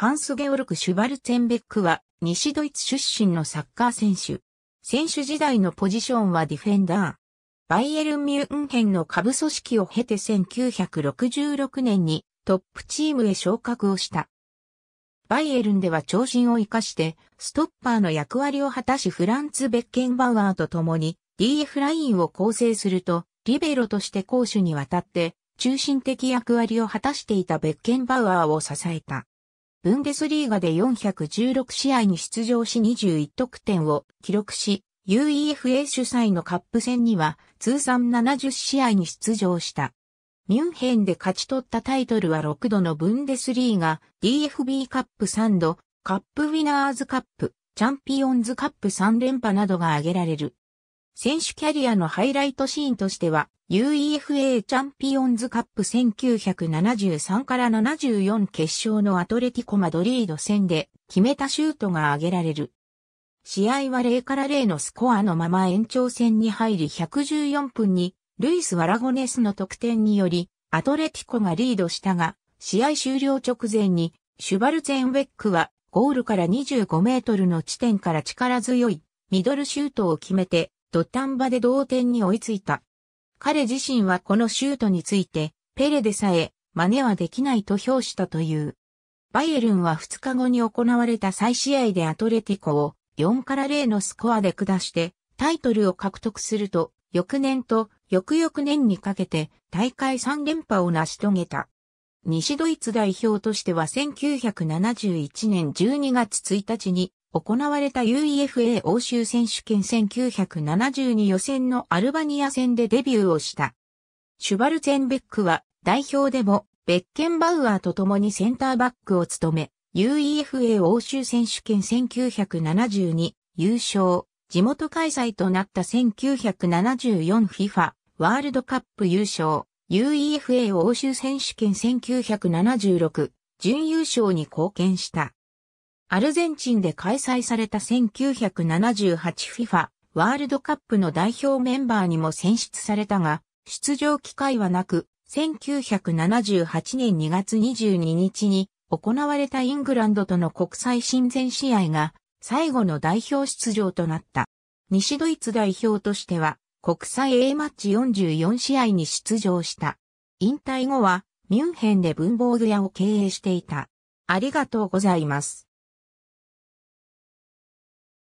ハンス・ゲオルク・シュバルツェンベックは西ドイツ出身のサッカー選手。選手時代のポジションはディフェンダー。バイエルン・ミュンヘンの下部組織を経て1966年にトップチームへ昇格をした。バイエルンでは長身を生かしてストッパーの役割を果たしフランツ・ベッケンバウアーと共に DF ラインを構成するとリベロとして攻守にわたって中心的役割を果たしていたベッケンバウアーを支えた。ブンデスリーガで416試合に出場し21得点を記録し、UEFA 主催のカップ戦には通算70試合に出場した。ミュンヘンで勝ち取ったタイトルは6度のブンデスリーガ、DFB カップ3度、カップウィナーズカップ、チャンピオンズカップ3連覇などが挙げられる。選手キャリアのハイライトシーンとしては、UEFA チャンピオンズカップ1973から74決勝のアトレティコマドリード戦で決めたシュートが挙げられる。試合は0から0のスコアのまま延長戦に入り114分にルイス・ワラゴネスの得点によりアトレティコがリードしたが試合終了直前にシュバルツェンウェックはゴールから25メートルの地点から力強いミドルシュートを決めて土壇場で同点に追いついた。彼自身はこのシュートについて、ペレでさえ真似はできないと評したという。バイエルンは2日後に行われた再試合でアトレティコを4から0のスコアで下してタイトルを獲得すると、翌年と翌々年にかけて大会3連覇を成し遂げた。西ドイツ代表としては1971年12月1日に行われた UEFA 欧州選手権1972予選のアルバニア戦でデビューをした。シュバルツェンベックは代表でもベッケンバウアーと共にセンターバックを務め、UEFA 欧州選手権1972優勝、地元開催となった 1974FIFA ワールドカップ優勝、UEFA 欧州選手権1976準優勝に貢献した。アルゼンチンで開催された 1978FIFA ワールドカップの代表メンバーにも選出されたが、出場機会はなく、1978年2月22日に行われたイングランドとの国際親善試合が最後の代表出場となった。西ドイツ代表としては国際 A マッチ44試合に出場した。引退後はミュンヘンで文房具屋を経営していた。ありがとうございます。